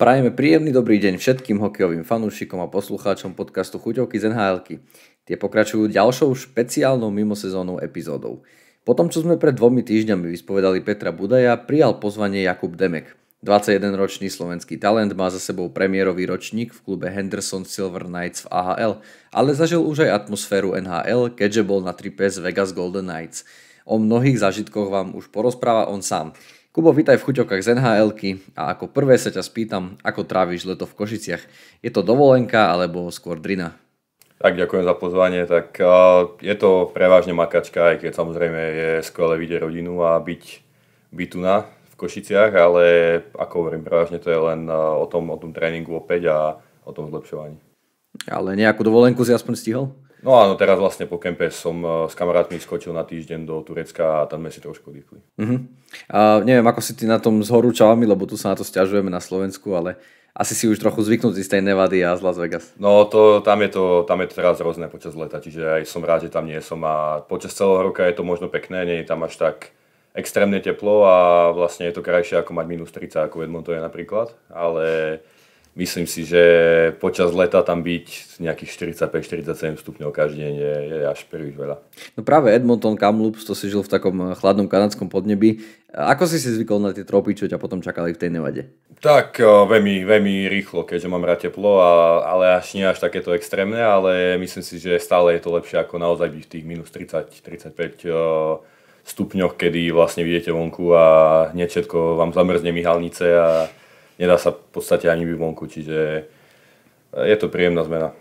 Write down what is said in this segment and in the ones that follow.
Prajeme príjemný dobrý deň všetkým hokejovým fanúšikom a poslucháčom podcastu Chuťovky z nhl Tie pokračujú ďalšou špeciálnou mimosezónnou epizódou. Po tom, čo sme pred dvomi týždňami vyspovedali Petra Budaja, prijal pozvanie Jakub Demek. 21-ročný slovenský talent má za sebou premiérový ročník v klube Henderson Silver Knights v AHL, ale zažil už aj atmosféru NHL, keďže bol na tripe z Vegas Golden Knights. O mnohých zážitkoch vám už porozpráva on sám. Kubo, vítaj v chuťokách z nhl a ako prvé sa ťa spýtam, ako tráviš leto v Košiciach. Je to dovolenka alebo skôr drina? Tak, ďakujem za pozvanie. Tak uh, je to prevažne makačka, aj keď samozrejme je skvelé vidieť rodinu a byť, byť tu na v Košiciach, ale ako hovorím, prevažne to je len uh, o, tom, o tom tréningu opäť a o tom zlepšovaní. Ale nejakú dovolenku si aspoň stihol? No áno, teraz vlastne po kempe som e, s kamarátmi skočil na týždeň do Turecka a tam sme si trošku dýchli. Uh-huh. Mhm. A neviem, ako si ty na tom s horúčavami, lebo tu sa na to stiažujeme na Slovensku, ale asi si už trochu zvyknutý z tej Nevady a z Las Vegas. No to, tam, je to, tam je to teraz rôzne počas leta, čiže aj som rád, že tam nie som a počas celého roka je to možno pekné, nie je tam až tak extrémne teplo a vlastne je to krajšie ako mať minus 30, ako Edmonton je napríklad, ale myslím si, že počas leta tam byť nejakých 45-47 stupňov každý deň je, je až príliš veľa. No práve Edmonton, Kamloops, to si žil v takom chladnom kanadskom podnebi. Ako si si zvykol na tie tropy, čo ťa potom čakali v tej nevade? Tak veľmi, veľmi rýchlo, keďže mám rád teplo, a, ale až nie až takéto extrémne, ale myslím si, že stále je to lepšie ako naozaj byť v tých minus 30-35 stupňoch, kedy vlastne vidíte vonku a hneď všetko vám zamrzne myhalnice a nedá sa v podstate ani vyvonku, čiže e, je to príjemná zmena.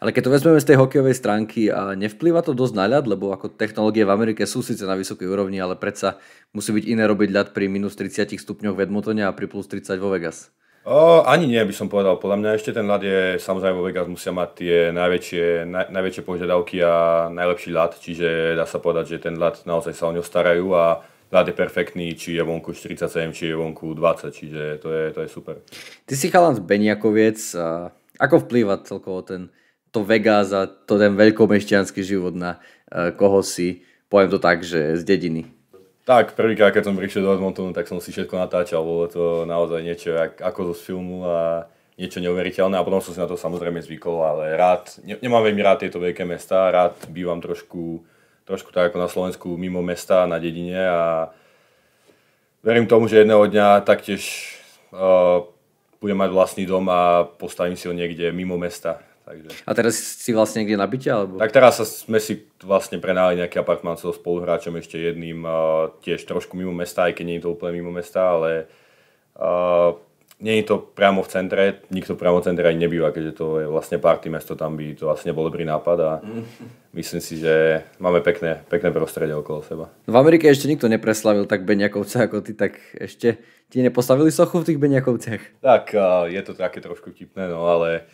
Ale keď to vezmeme z tej hokejovej stránky, a nevplýva to dosť na ľad, lebo ako technológie v Amerike sú síce na vysokej úrovni, ale predsa musí byť iné robiť ľad pri minus 30 stupňoch v Edmontone a pri plus 30 vo Vegas. O, ani nie by som povedal. Podľa mňa ešte ten ľad je, samozrejme vo Vegas musia mať tie najväčšie, na, najväčšie požiadavky a najlepší ľad, čiže dá sa povedať, že ten ľad naozaj sa o ňo starajú a lát je perfektný, či je vonku 47, či je vonku 20, čiže to je, to je super. Ty si chalan z Beniakoviec, a ako vplýva celkovo ten, to Vegas a to ten veľkomešťanský život na uh, koho si, poviem to tak, že z dediny? Tak, prvýkrát, keď som prišiel do Edmontonu, tak som si všetko natáčal, bolo to naozaj niečo ako zo filmu a niečo neuveriteľné a potom som si na to samozrejme zvykol, ale rád, nemám veľmi rád tieto veľké mesta, rád bývam trošku trošku tak ako na Slovensku mimo mesta, na dedine a verím tomu, že jedného dňa taktiež uh, budem mať vlastný dom a postavím si ho niekde mimo mesta. Takže. A teraz si vlastne niekde nabite? Alebo? Tak teraz sme si vlastne prenáli nejaký apartmán so spoluhráčom ešte jedným, uh, tiež trošku mimo mesta, aj keď nie je to úplne mimo mesta, ale uh, nie je to priamo v centre, nikto priamo v centre ani nebýva, keďže to je vlastne party mesto, tam by to asi nebol dobrý nápad a myslím si, že máme pekné, pekné prostredie okolo seba. v Amerike ešte nikto nepreslavil tak Beniakovca ako ty, tak ešte ti nepostavili sochu v tých Beniakovciach? Tak je to také trošku tipné, no ale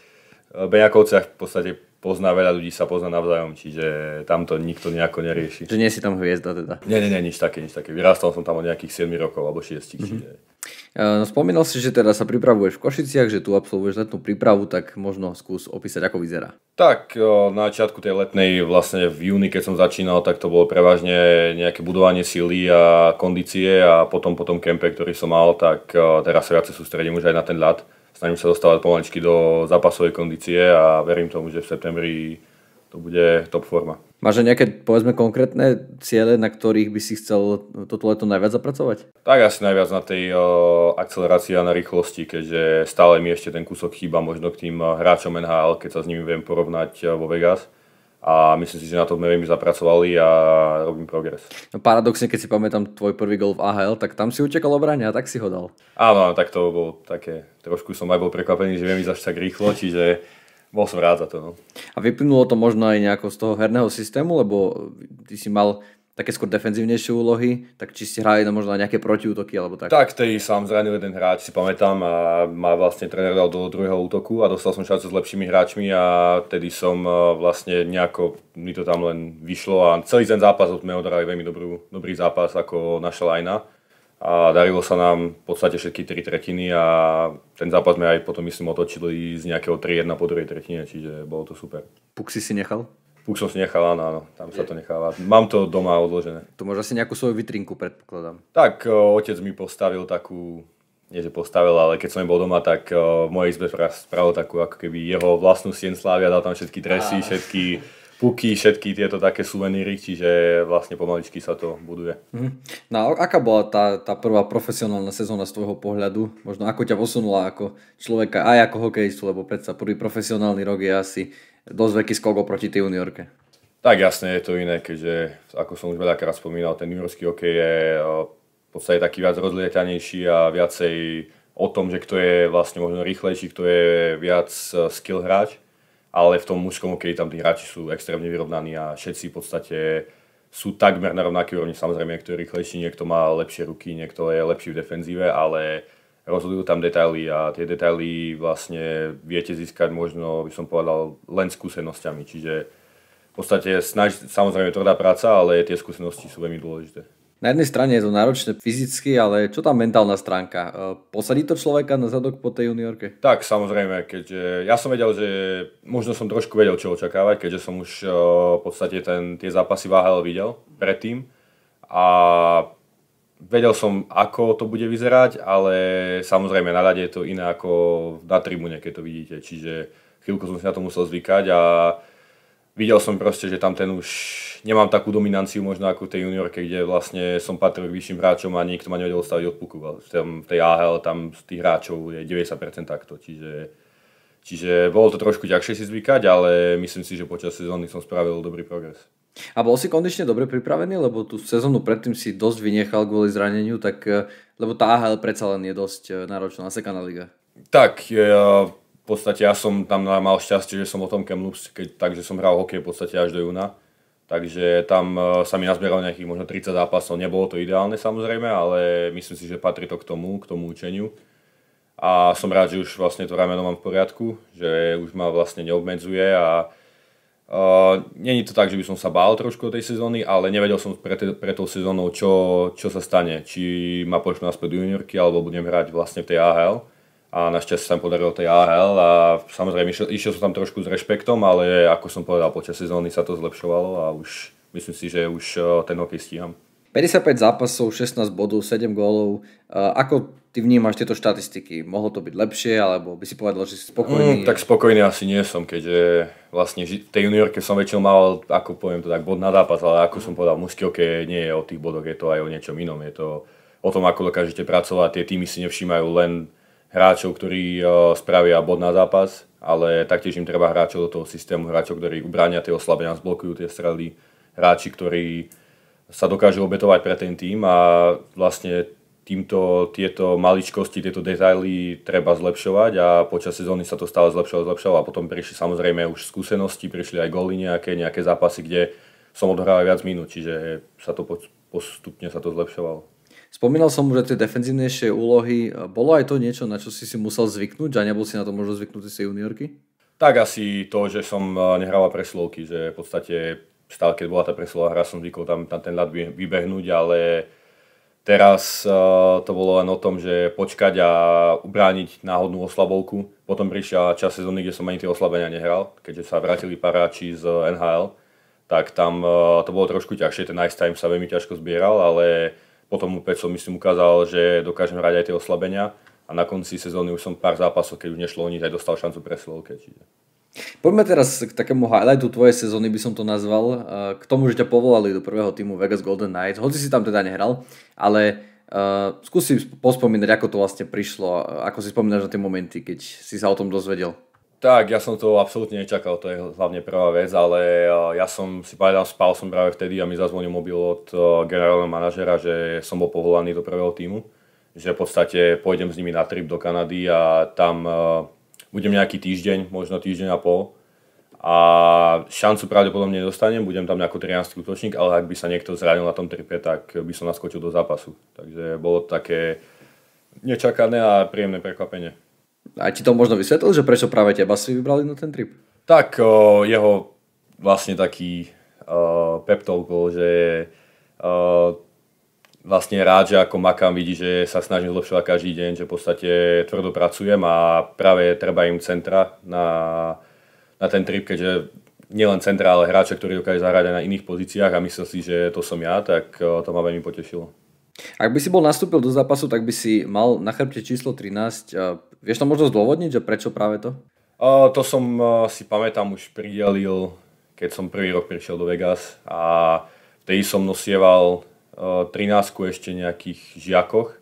Beňakovciach v podstate pozná veľa ľudí, sa pozná navzájom, čiže tam to nikto nejako nerieši. Že nie si tam hviezda teda? Nie, nie, nie, nič také, nič také. Vyrastal som tam od nejakých 7 rokov alebo 6, mm-hmm. čiže... E, no, spomínal si, že teda sa pripravuješ v Košiciach, že tu absolvuješ letnú prípravu, tak možno skús opísať, ako vyzerá. Tak, e, na začiatku tej letnej, vlastne v júni, keď som začínal, tak to bolo prevažne nejaké budovanie síly a kondície a potom po tom kempe, ktorý som mal, tak e, teraz sa viacej sústredím už aj na ten ľad snažím sa dostávať pomaličky do zápasovej kondície a verím tomu, že v septembri to bude top forma. Máš aj nejaké, povedzme, konkrétne ciele, na ktorých by si chcel toto leto najviac zapracovať? Tak asi najviac na tej o, eh, akcelerácii a na rýchlosti, keďže stále mi ešte ten kúsok chýba možno k tým eh, hráčom NHL, keď sa s nimi viem porovnať eh, vo Vegas a myslím si, že na to veľmi zapracovali a robím progres. No paradoxne, keď si pamätám tvoj prvý gol v AHL, tak tam si utekal obrania a tak si ho dal. Áno, tak to bol také, trošku som aj bol prekvapený, že viem ísť až tak rýchlo, čiže bol som rád za to. No. A vyplynulo to možno aj nejako z toho herného systému, lebo ty si mal také skôr defenzívnejšie úlohy, tak či ste hrali no, možno nejaké protiútoky alebo tak? Tak, ktorý sám zranil jeden hráč, si pamätám, a ma vlastne tréner dal do druhého útoku a dostal som šancu s lepšími hráčmi a tedy som e, vlastne nejako, mi to tam len vyšlo a celý ten zápas sme odrali veľmi dobrú, dobrý zápas ako naša lajna a darilo sa nám v podstate všetky tri tretiny a ten zápas sme aj potom myslím otočili z nejakého 3-1 po druhej tretine, čiže bolo to super. Puxy si nechal? Už som si nechal, áno, áno, tam sa to necháva. Mám to doma odložené. To máš asi nejakú svoju vitrinku, predpokladám. Tak, e, otec mi postavil takú, nie že postavil, ale keď som nebol doma, tak e, v mojej izbe spravil takú ako keby jeho vlastnú sien slávia dal tam všetky dresy, ah. všetky puky, všetky tieto také suveníry, čiže vlastne pomaličky sa to buduje. Mhm. No a aká bola tá, tá prvá profesionálna sezóna z tvojho pohľadu? Možno ako ťa posunula ako človeka aj ako hokejistu, lebo predsa prvý profesionálny rok je asi dosť veľký skok oproti tej juniorke. Tak jasne, je to iné, keďže ako som už veľakrát spomínal, ten juniorský hokej je eh, v podstate taký viac rozlietanejší a viacej o tom, že kto je vlastne možno rýchlejší, kto je viac eh, skill hráč, ale v tom mužskom hokeji tam tí hráči sú extrémne vyrovnaní a všetci v podstate sú takmer na rovnaké úrovni. Samozrejme, niekto je rýchlejší, niekto má lepšie ruky, niekto je lepší v defenzíve, ale rozhodujú tam detaily a tie detaily vlastne viete získať možno, by som povedal, len skúsenosťami. Čiže v podstate snaž, samozrejme tvrdá práca, ale tie skúsenosti sú veľmi dôležité. Na jednej strane je to náročné fyzicky, ale čo tá mentálna stránka? E, posadí to človeka na zadok po tej juniorke? Tak, samozrejme, keďže ja som vedel, že možno som trošku vedel, čo očakávať, keďže som už e, v podstate ten, tie zápasy váhal videl predtým. A vedel som, ako to bude vyzerať, ale samozrejme na rade je to iné ako na tribúne, keď to vidíte. Čiže chvíľku som si na to musel zvykať a videl som proste, že tam ten už nemám takú dominanciu možno ako v tej juniorke, kde vlastne som patril k vyšším hráčom a nikto ma nevedel staviť od puku. Tam v tej AHL tam z tých hráčov je 90% takto, čiže, čiže bolo to trošku ťažšie si zvykať, ale myslím si, že počas sezóny som spravil dobrý progres. A bol si kondične dobre pripravený, lebo tú sezónu predtým si dosť vynechal kvôli zraneniu, tak, eh, lebo tá AHL predsa len je dosť eh, náročná, sekaná liga. Tak, ja, eh, v podstate ja som tam mal šťastie, že som o tom Kamloops, keď, takže som hral hokej v podstate až do júna. Takže tam sa mi nazbieralo nejakých možno 30 zápasov. Nebolo to ideálne samozrejme, ale myslím si, že patrí to k tomu, k tomu učeniu. A som rád, že už vlastne to rameno mám v poriadku, že už ma vlastne neobmedzuje a Uh, Není to tak, že by som sa bál trošku tej sezóny, ale nevedel som pre, te, pre tou sezónou, čo, čo sa stane. Či ma pošlú naspäť do juniorky, alebo budem hrať vlastne v tej AHL. A našťastie sa mi podarilo tej AHL a samozrejme išiel, išiel som tam trošku s rešpektom, ale ako som povedal, počas sezóny sa to zlepšovalo a už myslím si, že už uh, ten hokej stíham. 55 zápasov, 16 bodov, 7 gólov. Ako ty vnímaš tieto štatistiky? Mohlo to byť lepšie, alebo by si povedal, že si spokojný? Mm, tak spokojný asi nie som, keďže vlastne v tej juniorke som väčšinou mal, ako poviem to tak, bod na zápas, ale ako som povedal, mužský hokej nie je o tých bodoch, je to aj o niečom inom. Je to o tom, ako dokážete pracovať. Tie týmy si nevšímajú len hráčov, ktorí spravia bod na zápas, ale taktiež im treba hráčov do toho systému, hráčov, ktorí ubrania tie oslabenia, zblokujú tie strely, hráči, ktorí sa dokážu obetovať pre ten tým a vlastne týmto, tieto maličkosti, tieto detaily treba zlepšovať a počas sezóny sa to stále zlepšovalo, zlepšovalo a potom prišli samozrejme už skúsenosti, prišli aj góly nejaké, nejaké zápasy, kde som odhral viac minút, čiže sa to postupne sa to zlepšovalo. Spomínal som už tie defenzívnejšie úlohy. Bolo aj to niečo, na čo si si musel zvyknúť a nebol si na to možno zvyknutý z juniorky? Tak asi to, že som eh, nehrával preslovky, že v podstate stále keď bola tá presilová hra, som zvykol tam, tam ten ľad vybehnúť, ale teraz uh, to bolo len o tom, že počkať a ubrániť náhodnú oslabovku. Potom prišla čas sezóny, kde som ani tie oslabenia nehral, keďže sa vrátili paráči z eh, NHL, tak tam uh, to bolo trošku ťažšie, ten ice time sa veľmi ťažko zbieral, ale potom opäť som myslím ukázal, že dokážem hrať aj tie oslabenia a na konci sezóny už som pár zápasov, keď už nešlo o nich, aj dostal šancu pre Slovke. Čiže... Poďme teraz k takému highlightu tvojej sezóny, by som to nazval, eh, k tomu, že ťa povolali do prvého týmu Vegas Golden Knights, hoci si tam teda nehral, ale uh, eh, skúsi pospomínať, ako to vlastne prišlo, eh, ako si spomínaš na tie momenty, keď si sa o tom dozvedel. Tak, ja som to absolútne nečakal, to je hlavne prvá vec, ale ja som si povedal, spal som práve vtedy a mi zazvonil mobil od generálneho manažera, že som bol povolaný do prvého týmu, že v podstate pôjdem s nimi na trip do Kanady a tam budem nejaký týždeň, možno týždeň a pol a šancu pravdepodobne nedostanem, budem tam ako 13 útočník, ale ak by sa niekto zranil na tom tripe, tak by som naskočil do zápasu. Takže bolo také nečakané a príjemné prekvapenie. A ti to možno vysvetlil, že prečo práve teba si vybrali na ten trip? Tak o, jeho vlastne taký o, pep talk bol, že o, vlastne rád, že ako makám, vidí, že sa snažím zlepšovať každý deň, že v podstate tvrdo pracujem a práve treba im centra na, na ten trip, keďže nielen centra, ale hráča, ktorý dokáže zahrať aj na iných pozíciách a myslím si, že to som ja, tak to ma veľmi potešilo. Ak by si bol nastúpil do zápasu, tak by si mal na chrbte číslo 13. E, vieš to možno zdôvodniť, že prečo práve to? O, to som e, si pamätám už pridelil, keď som prvý rok prišiel do Vegas a vtedy som nosieval 13 eh, ešte nejakých žiakoch,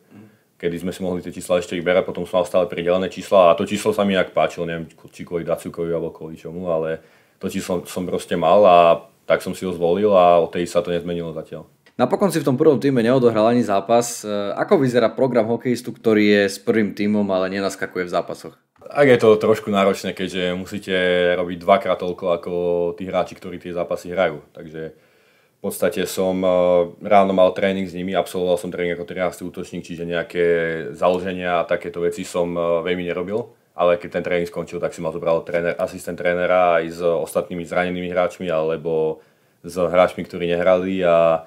kedy sme si mohli tie čísla ešte vyberať, potom som mal stále pridelené čísla a to číslo sa mi nejak páčilo, neviem, či kvôli Dacukovi alebo kvôli čomu, ale to číslo som proste mal a tak som si ho zvolil a od tej sa to nezmenilo zatiaľ. Napokon si v tom prvom týme neodohral ani zápas. Eh, ako vyzerá program hokejistu, ktorý je s prvým týmom, ale nenaskakuje v zápasoch? Ak je to trošku náročné, keďže musíte robiť dvakrát toľko ako tí hráči, ktorí tie zápasy hrajú. Takže v podstate som e, ráno mal tréning s nimi, absolvoval som tréning ako 13. útočník, čiže nejaké založenia a takéto veci som e, veľmi nerobil. Ale keď ten tréning skončil, tak si ma zobral tréner, asistent trénera aj s ostatnými zranenými hráčmi alebo s hráčmi, ktorí nehrali a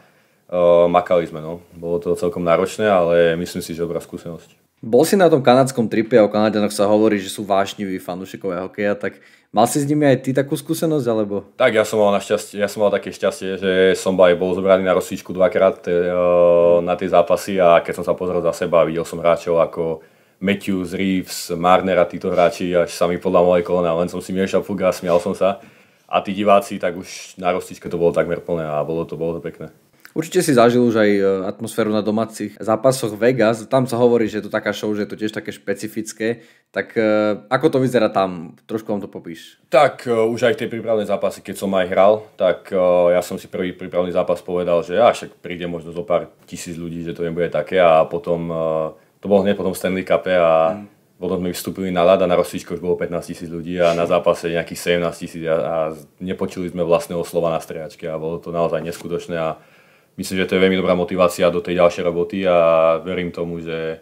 uh, makali sme. No. Bolo to celkom náročné, ale myslím si, že dobrá skúsenosť. Bol si na tom kanadskom tripe a o Kanadianoch sa hovorí, že sú vášniví fanúšikovia hokeja, tak mal si s nimi aj ty takú skúsenosť, alebo? Tak ja som mal na šťastie, ja som mal také šťastie, že som aj bol zobraný na rozsvičku dvakrát eh, na tie zápasy a keď som sa pozrel za seba, videl som hráčov ako Matthews, Reeves, Marner a títo hráči, až sa mi podľa mojej kolona, len som si miešal fuga a smial som sa. A tí diváci, tak už na rostičke to bolo takmer plné a bolo to, bolo to pekné. Určite si zažil už aj e, atmosféru na domácich zápasoch Vegas. Tam sa hovorí, že je to taká show, že je to tiež také špecifické. Tak e, ako to vyzerá tam? Trošku vám to popíš. Tak e, už aj v tej prípravnej zápasy, keď som aj hral, tak ja som si prvý prípravný zápas povedal, že ja však príde možno zo pár tisíc ľudí, že to nebude také a potom to bol hneď potom Stanley Cup a mm potom sme vstúpili na ľad a na rozsvičku už bolo 15 tisíc ľudí a na zápase nejakých 17 tisíc a, a nepočuli sme vlastného slova na striačke a bolo to naozaj neskutočné a myslím, že to je veľmi dobrá motivácia do tej ďalšej roboty a verím tomu, že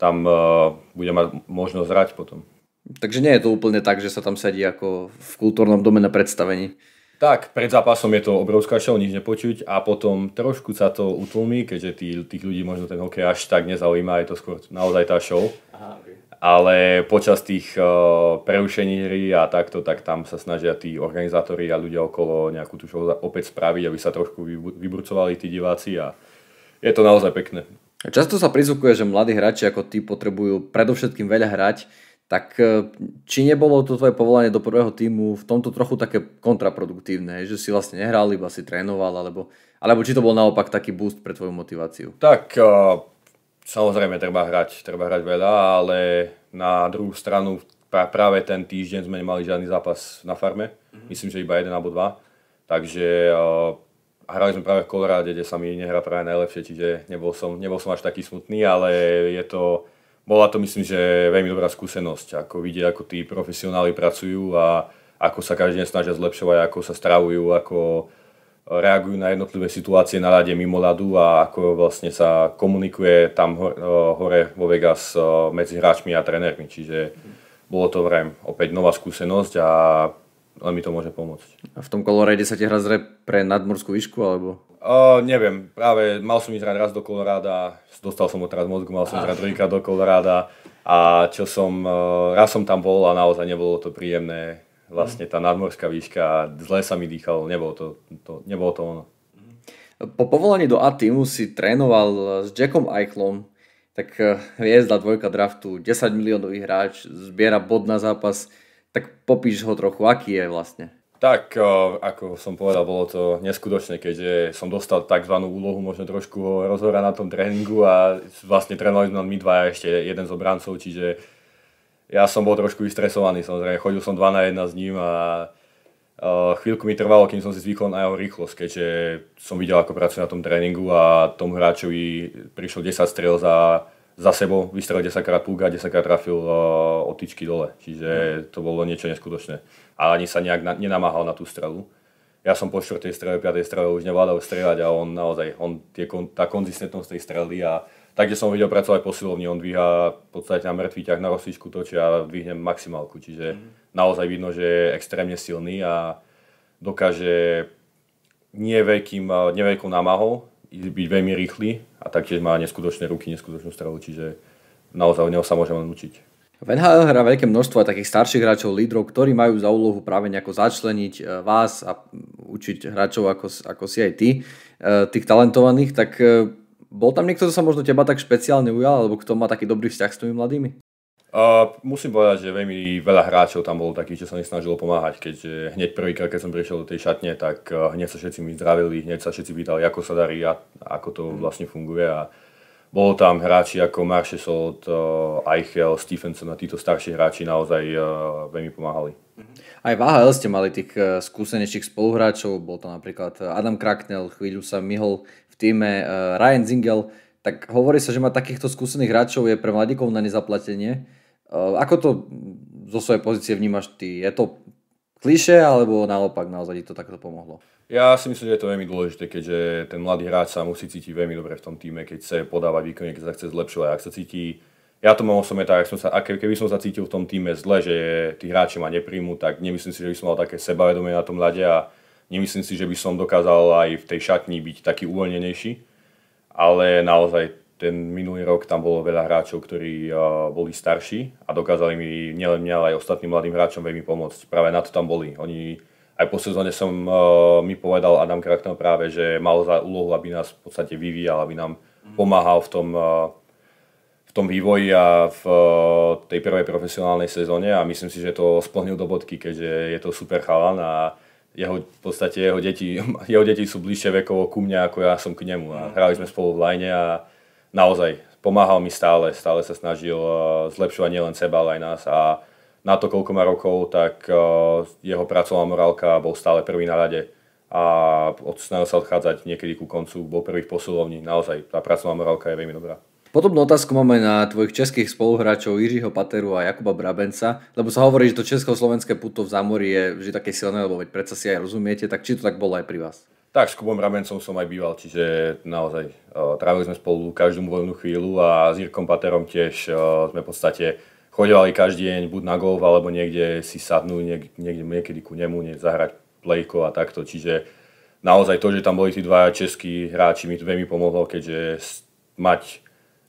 tam uh, bude mať možnosť hrať potom. Takže nie je to úplne tak, že sa tam sedí ako v kultúrnom dome na predstavení. Tak, pred zápasom je to obrovská show, nič nepočuť a potom trošku sa to utlmi, keďže tých ľudí možno ten hokej až tak nezaujíma, je to skôr naozaj tá show. Aha, okay ale počas tých uh, prerušení a takto, tak tam sa snažia tí organizátori a ľudia okolo nejakú tú show opäť spraviť, aby sa trošku vyburcovali tí diváci a je to naozaj pekné. Často sa prizvukuje, že mladí hráči ako ty potrebujú predovšetkým veľa hrať, tak eh, či nebolo to tvoje povolanie do prvého týmu v tomto trochu také kontraproduktívne, že si vlastne nehral, iba si trénoval, alebo, alebo či to bol naopak taký boost pre tvoju motiváciu? Tak uh samozrejme treba hrať, treba hrať veľa, ale na druhú stranu práve ten týždeň sme nemali žiadny zápas na farme. Mm-hmm. Myslím, že iba jeden alebo dva. Takže uh, hrali sme práve v Koloráde, kde sa mi nehrá práve najlepšie, čiže nebol som, nebol som až taký smutný, ale je to, bola to myslím, že veľmi dobrá skúsenosť, ako vidieť, ako tí profesionáli pracujú a ako sa každý deň snažia zlepšovať, ako sa stravujú, ako reagujú na jednotlivé situácie na rade mimo ľadu a ako vlastne sa komunikuje tam e, hore vo Vegas e, medzi hráčmi a trénermi. Čiže bolo to vrem opäť nová skúsenosť a len mi to môže pomôcť. A v tom Kolorade sa ti hrá zre pre nadmorskú výšku alebo? Uh, neviem, práve mal som ísť raz do Koloráda, dostal som ho teraz mozgu, mal som ísť hrať ah. druhýkrát do Koloráda a čo som, uh, raz som tam bol a naozaj nebolo to príjemné vlastne tá nadmorská výška, zle sa mi dýchalo, nebolo to, to, nebolo to ono. Po povolaní do a teamu si trénoval s Jackom Eichlom, tak eh, hviezda dvojka draftu, 10 miliónový hráč, zbiera bod na zápas, tak popíš ho trochu, aký je vlastne? Tak, eh, ako som povedal, bolo to neskutočné, keďže som dostal tzv. úlohu, možno trošku rozhora na tom tréningu a vlastne trénovali sme my dva ešte jeden z obrancov, čiže ja som bol trošku vystresovaný samozrejme, chodil som 2 na 1 s ním a Uh, chvíľku mi trvalo, kým som si zvykol na jeho rýchlosť, keďže som videl, ako pracuje na tom tréningu a tom hráčovi prišlo 10 strel za, za sebou, vystrel 10 krát púga, 10 krát trafil uh, e, tyčky dole, čiže to bolo niečo neskutočné. A ani sa nejak na, nenamáhal na tú strelu. Ja som po 4. strele, 5. strele už nevládal strieľať a on naozaj, on tie, tá konzistentnosť tej strely a Takže som videl pracovať silovni. on dvíha v podstate na mŕtvý ťah na rosličku točia a dvihnem maximálku, čiže mm-hmm. naozaj vidno, že je extrémne silný a dokáže neveľkou námahou byť veľmi rýchly a taktiež má neskutočné ruky, neskutočnú strelu, čiže naozaj od neho sa môžeme učiť. V NHL hrá veľké množstvo aj takých starších hráčov, lídrov, ktorí majú za úlohu práve nejako začleniť e, vás a učiť hráčov ako, ako si aj ty, e, tých talentovaných, tak e, bol tam niekto, kto sa možno teba tak špeciálne ujal, alebo kto má taký dobrý vzťah s tými mladými? Uh, musím povedať, že veľmi veľa hráčov tam bolo takých, čo sa mi snažilo pomáhať, keďže hneď prvýkrát, keď som prišiel do tej šatne, tak eh, hneď sa všetci mi zdravili, hneď sa všetci pýtali, ako sa darí a ako to mhm. vlastne funguje a bolo tam hráči ako Marshall, uh, eh, Eichel, Stephenson a títo starší hráči naozaj uh, veľmi pomáhali. Mhm. Aj v AHL ste mali tých skúsenejších spoluhráčov, bol to napríklad Adam Kraknel, chvíľu sa myhol v týme eh, Ryan Zingel, tak hovorí sa, že má takýchto skúsených hráčov je pre mladíkov na nezaplatenie. Eh, ako to zo svojej pozície vnímaš ty? Je to kliše alebo naopak naozaj to takto pomohlo? Ja si myslím, že je to veľmi dôležité, keďže ten mladý hráč sa musí cítiť veľmi dobre v tom týme, keď chce podávať výkony, keď sa chce zlepšovať. Ak sa cíti, ja to mám osobne tak, ak som sa, ak, keby som sa cítil v tom týme zle, že tí hráči ma nepríjmu, tak nemyslím si, že by som mal také sebavedomie na tom mlade a Nemyslím si, že by som dokázal aj v tej šatni byť taký uvoľnenejší, ale naozaj ten minulý rok tam bolo veľa hráčov, ktorí eh, boli starší a dokázali mi nielen mňa, ale aj ostatným mladým hráčom veľmi pomôcť. Práve na to tam boli. Oni aj po sezóne som eh, mi povedal Adam Krakton práve, že mal za úlohu, aby nás v podstate vyvíjal, aby nám mhm. pomáhal v tom, eh, v tom vývoji a v tej prvej profesionálnej sezóne a myslím si, že to splnil do bodky, keďže je to super chalan a jeho, v podstate jeho deti, jeho deti sú bližšie vekovo ku mne, ako ja som k nemu. A mhm. hrali sme spolu v lajne a naozaj pomáhal mi stále, stále sa snažil eh, zlepšovať nielen seba, ale aj nás. A na to, koľko má rokov, tak eh, jeho pracovná morálka bol stále prvý na rade a snažil sa odchádzať niekedy ku koncu, bol prvý v posilovni. Naozaj, tá pracovná morálka je veľmi dobrá. Podobnú otázku máme na tvojich českých spoluhráčov Jiřího Pateru a Jakuba Brabenca, lebo sa hovorí, že to československé puto v zámori je vždy také silné, lebo veď predsa si aj rozumiete, tak či to tak bolo aj pri vás? Tak, s Kubom Brabencom som aj býval, čiže naozaj uh, trávili sme spolu každú voľnú chvíľu a s Jirkom Paterom tiež uh, sme v podstate chodevali každý deň buď na golf, alebo niekde si sadnú niek- niekde niekedy ku nemu, nie, zahrať plejko a takto, čiže naozaj to, že tam boli tí dva českí hráči mi veľmi pomohlo, keďže mať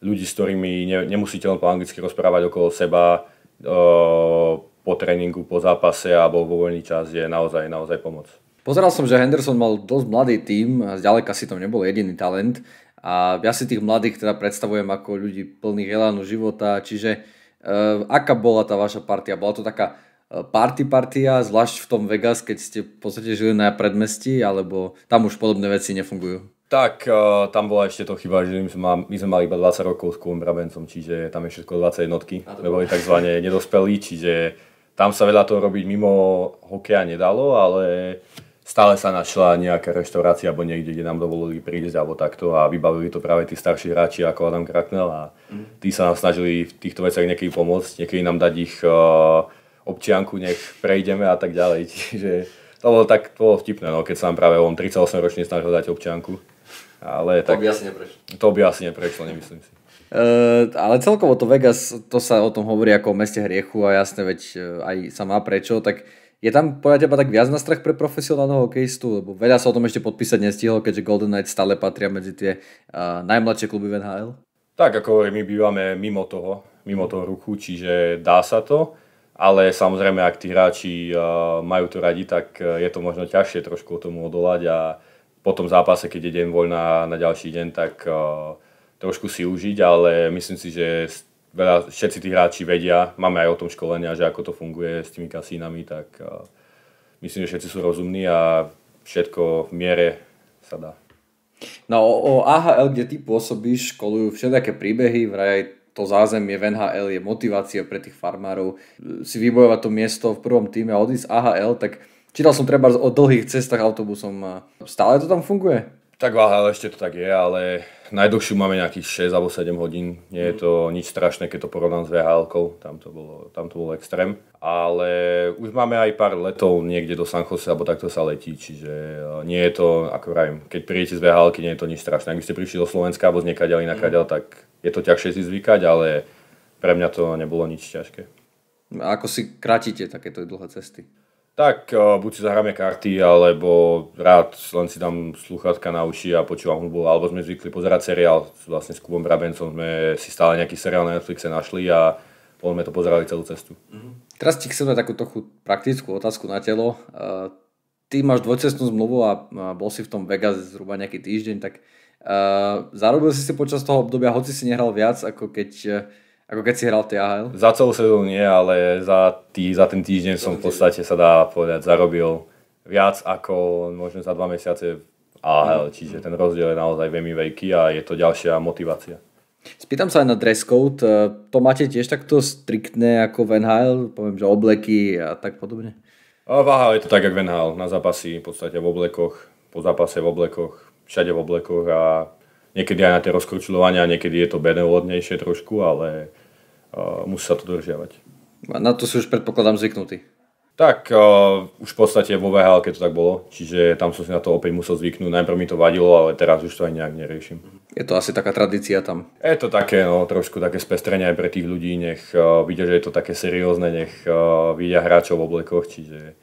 ľudí, s ktorými ne, nemusíte len po anglicky rozprávať okolo seba, po tréningu, po zápase alebo vo voľný čas je naozaj, naozaj pomoc. Pozeral som, že Henderson mal dosť mladý tím, zďaleka si tam nebol jediný talent a ja si tých mladých teda predstavujem ako ľudí plných elánu života, čiže e, aká bola tá vaša partia? Bola to taká e, party partia, zvlášť v tom Vegas, keď ste v podstate žili na predmestí, alebo tam už podobné veci nefungujú? Tak, uh, tam bola ešte to chyba, že my sme, mali, my sme mali iba 20 rokov s Kulom Brabencom, čiže tam je všetko 20 jednotky. My boli tzv. nedospelí, čiže tam sa veľa toho robiť mimo hokeja nedalo, ale stále sa našla nejaká reštaurácia alebo niekde, kde nám dovolili prísť alebo takto a vybavili to práve tí starší hráči ako Adam Kraknel a mhm. tí sa nám snažili v týchto veciach niekedy pomôcť, niekedy nám dať ich uh, občianku, nech prejdeme a tak ďalej. Čiže to bolo tak to bolo vtipné, no, keď sa nám práve on 38 ročný snažil dať občianku. Ale to tak, by asi neprešlo. To by asi neprešlo, nemyslím si. Uh, ale celkovo to Vegas, to sa o tom hovorí ako o meste hriechu a jasne, veď eh, aj sa má prečo, tak je tam podľa teba tak viac na strach pre profesionálneho hokejistu? Lebo veľa sa o tom ešte podpísať nestihol, keďže Golden Knights stále patria medzi tie uh, najmladšie kluby v NHL. Tak, ako my bývame mimo toho, mimo toho ruchu, čiže dá sa to, ale samozrejme, ak tí hráči uh, majú to radi, tak je to možno ťažšie trošku tom odolať a uh, po tom zápase, keď je deň voľná na ďalší deň, tak eh, trošku si užiť, ale myslím si, že veľa, všetci tí hráči vedia, máme aj o tom školenia, že ako to funguje s tými kasínami, tak eh, myslím, že všetci sú rozumní a všetko v miere sa dá. No o AHL, kde ty pôsobíš, školujú všetaké príbehy, vraj aj to zázemie v NHL je motivácia pre tých farmárov eh, si vybojovať to miesto v prvom týme a odísť AHL, tak Čítal som treba o dlhých cestách autobusom. Stále to tam funguje? Tak váha, ešte to tak je, ale najdlhšiu máme nejakých 6 alebo 7 hodín. Nie je to mhm. nič strašné, keď to porovnám s vhl tam, to bolo, tam to bolo extrém. Ale už máme aj pár letov niekde do San Jose, alebo takto sa letí, čiže e, nie je to, ako vrajím, keď prídete z vhl nie je to nič strašné. Ak by ste prišli do Slovenska alebo z nekaďal inakaďal, mhm. tak je to ťažšie si zvykať, ale pre mňa to nebolo nič ťažké. A ako si kratíte takéto dlhé cesty? tak eh, buď si zahráme karty, alebo rád len si dám sluchátka na uši a počúvam hudbu, alebo sme zvykli pozerať seriál, vlastne s Kubom Brabencom sme si stále nejaký seriál na Netflixe našli a potom sme to pozerali celú cestu. Mm-hmm. Teraz ti chcem dať takú trochu praktickú otázku na telo. Eh, ty máš dvojcestnú zmluvu a bol si v tom Vegas zhruba nejaký týždeň, tak eh, zarobil si si počas toho obdobia, hoci si nehral viac, ako keď ako keď si hral AHL? Za celú sezónu nie, ale za, tý, za ten týždeň som v podstate sa dá povedať zarobil viac ako možno za dva mesiace AHL, mhm. čiže ten rozdiel je naozaj veľmi veľký a je to ďalšia motivácia. Spýtam sa aj na dress code, e, to máte tiež takto striktné ako v NHL, poviem, že obleky a tak podobne? A v AHL je to tak, ako v NHL, na zápasy v podstate v oblekoch, po zápase v oblekoch, všade v oblekoch a niekedy aj na tie rozkročľovania, niekedy je to benevolodnejšie trošku, ale uh, musí sa to držiavať. A na to si už predpokladám zvyknutý. Tak, uh, už v podstate vo VHL, keď to tak bolo, čiže tam som si na to opäť musel zvyknúť, najprv mi to vadilo, ale teraz už to aj nejak neriešim. Je to asi taká tradícia tam. Je to také, no, trošku také spestrenie aj pre tých ľudí, nech uh, vidia, že je to také seriózne, nech uh, vidia hráčov v oblekoch, čiže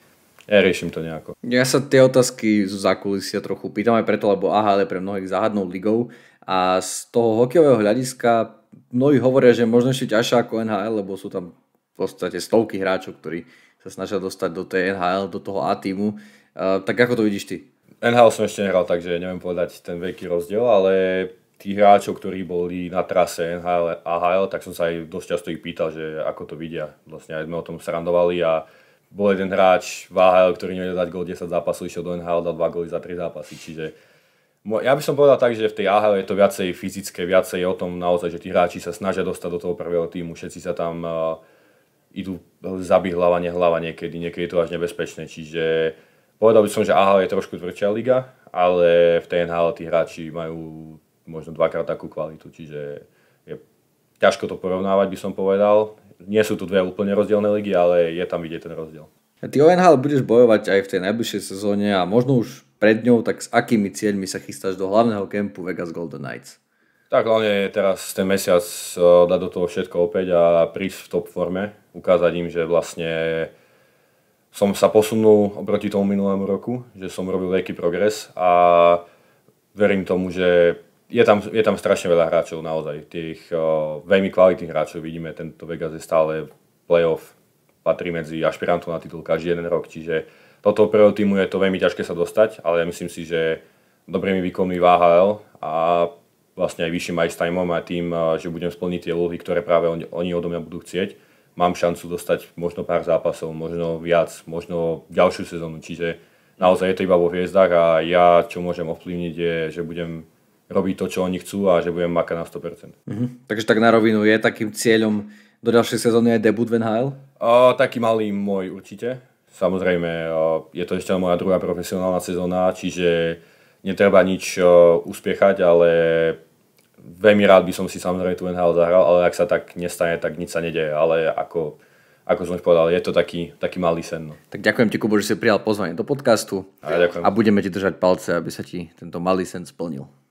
riešim to nejako. Ja sa tie otázky zo zákulisia trochu pýtam aj preto, lebo AHL je pre mnohých záhadnou ligou a z toho hokejového hľadiska mnohí hovoria, že možno ešte ťažšia ako NHL, lebo sú tam v podstate stovky hráčov, ktorí sa snažia dostať do tej NHL, do toho A týmu. Uh, tak ako to vidíš ty? NHL som ešte nehral, takže neviem povedať ten veľký rozdiel, ale tých hráčov, ktorí boli na trase NHL a AHL, tak som sa aj dosť často ich pýtal, že ako to vidia. Vlastne aj sme o tom srandovali a bol jeden hráč v AHL, ktorý nevedel dať gol 10 zápasov, išiel do NHL, dal 2 góly za 3 zápasy. Čiže ja by som povedal tak, že v tej AHL je to viacej fyzické, viacej o tom naozaj, že tí hráči sa snažia dostať do toho prvého týmu, všetci sa tam uh, idú zabiť hlava, nehlava niekedy, niekedy je to až nebezpečné. Čiže povedal by som, že AHL je trošku tvrdšia liga, ale v tej NHL tí hráči majú možno dvakrát takú kvalitu, čiže je ťažko to porovnávať by som povedal, nie sú tu dve úplne rozdielne ligy, ale je tam vidieť ten rozdiel. Ty o NHL budeš bojovať aj v tej najbližšej sezóne a možno už pred ňou, tak s akými cieľmi sa chystáš do hlavného kempu Vegas Golden Knights? Tak hlavne teraz ten mesiac eh, dať do toho všetko opäť a prísť v top forme, ukázať im, že vlastne som sa posunul oproti tomu minulému roku, že som robil veľký progres a verím tomu, že je tam, je tam strašne veľa hráčov naozaj, tých uh, veľmi kvalitných hráčov vidíme, tento Vegas je stále playoff, patrí medzi ašpirantov na titul každý jeden rok, čiže toto prvého týmu je to veľmi ťažké sa dostať, ale ja myslím si, že dobrými výkonmi v AHL a vlastne aj vyšším ice timeom a tým, že budem splniť tie úlohy, ktoré práve oni, oni odo mňa budú chcieť, mám šancu dostať možno pár zápasov, možno viac, možno ďalšiu sezónu, čiže naozaj je to iba vo hviezdach a ja, čo môžem ovplyvniť, je, že budem robiť to, čo oni chcú a že budem makať na 100%. Mhm. Takže tak na rovinu je takým cieľom do ďalšej sezóny aj debut v NHL? O, taký malý môj určite. Samozrejme, o, je to ešte moja druhá profesionálna sezóna, čiže netreba nič o, uspiechať, ale veľmi rád by som si samozrejme tu NHL zahral, ale ak sa tak nestane, tak nič sa nedeje. Ale ako, ako som už povedal, je to taký, taký malý sen. No. Tak ďakujem ti, Kubo, že si prijal pozvanie do podcastu. A, ďakujem. a budeme ti držať palce, aby sa ti tento malý sen splnil.